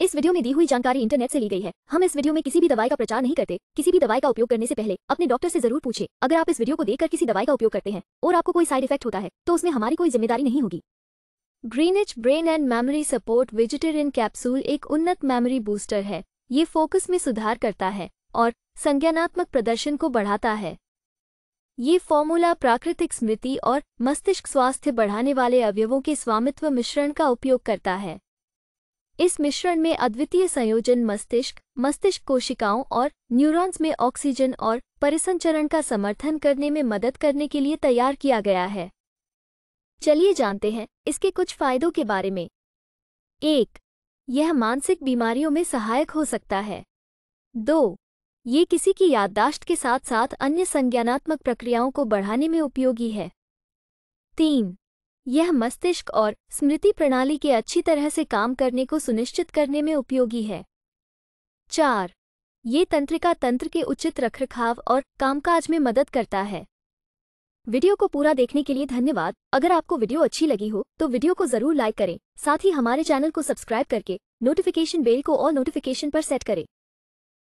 इस वीडियो में दी हुई जानकारी इंटरनेट से ली गई है हम इस वीडियो में किसी भी दवाई का प्रचार नहीं करते किसी भी दवाई का उपयोग करने से पहले अपने डॉक्टर से जरूर पूछे अगर आप इस वीडियो को देखकर किसी दवाई का उपयोग करते हैं और आपको कोई साइड इफेक्ट होता है तो उसमें हमारी कोई जिम्मेदारी नहीं होगी Greenwich brain and memory support vegetarian capsule एक उन्नत मेमोरी बूस्टर है ये फोकस में सुधार करता है और संज्ञानात्मक प्रदर्शन को बढ़ाता है ये फॉर्मूला प्राकृतिक स्मृति और मस्तिष्क स्वास्थ्य बढ़ाने वाले अवयवों के स्वामित्व मिश्रण का उपयोग करता है इस मिश्रण में अद्वितीय संयोजन मस्तिष्क मस्तिष्क कोशिकाओं और न्यूरॉन्स में ऑक्सीजन और परिसंचरण का समर्थन करने में मदद करने के लिए तैयार किया गया है चलिए जानते हैं इसके कुछ फायदों के बारे में एक यह मानसिक बीमारियों में सहायक हो सकता है दो ये किसी की याददाश्त के साथ साथ अन्य संज्ञानात्मक प्रक्रियाओं को बढ़ाने में उपयोगी है तीन यह मस्तिष्क और स्मृति प्रणाली के अच्छी तरह से काम करने को सुनिश्चित करने में उपयोगी है चार ये तंत्रिका तंत्र के उचित रखरखाव और कामकाज में मदद करता है वीडियो को पूरा देखने के लिए धन्यवाद अगर आपको वीडियो अच्छी लगी हो तो वीडियो को जरूर लाइक करें साथ ही हमारे चैनल को सब्सक्राइब करके नोटिफिकेशन बेल को और नोटिफिकेशन पर सेट करें